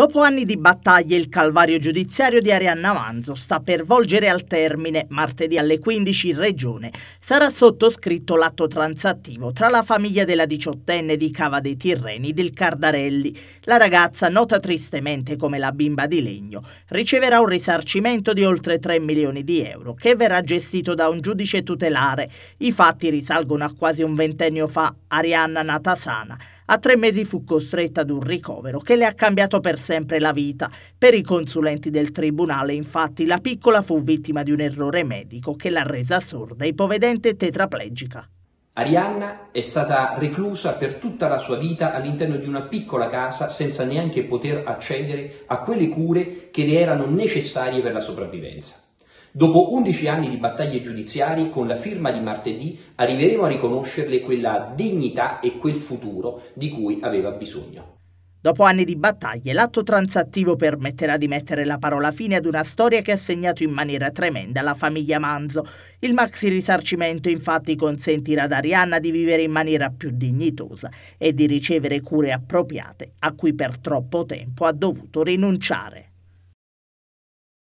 Dopo anni di battaglie, il calvario giudiziario di Arianna Manzo sta per volgere al termine. Martedì alle 15 in Regione sarà sottoscritto l'atto transattivo tra la famiglia della diciottenne di Cava dei Tirreni del Cardarelli. La ragazza, nota tristemente come la bimba di legno, riceverà un risarcimento di oltre 3 milioni di euro che verrà gestito da un giudice tutelare. I fatti risalgono a quasi un ventennio fa. Arianna nata sana a tre mesi fu costretta ad un ricovero che le ha cambiato per sempre la vita. Per i consulenti del tribunale, infatti, la piccola fu vittima di un errore medico che l'ha resa sorda, ipovedente e tetraplegica. Arianna è stata reclusa per tutta la sua vita all'interno di una piccola casa senza neanche poter accedere a quelle cure che le erano necessarie per la sopravvivenza. Dopo 11 anni di battaglie giudiziarie, con la firma di martedì arriveremo a riconoscerle quella dignità e quel futuro di cui aveva bisogno. Dopo anni di battaglie, l'atto transattivo permetterà di mettere la parola fine ad una storia che ha segnato in maniera tremenda la famiglia Manzo. Il maxi risarcimento infatti consentirà ad Arianna di vivere in maniera più dignitosa e di ricevere cure appropriate a cui per troppo tempo ha dovuto rinunciare.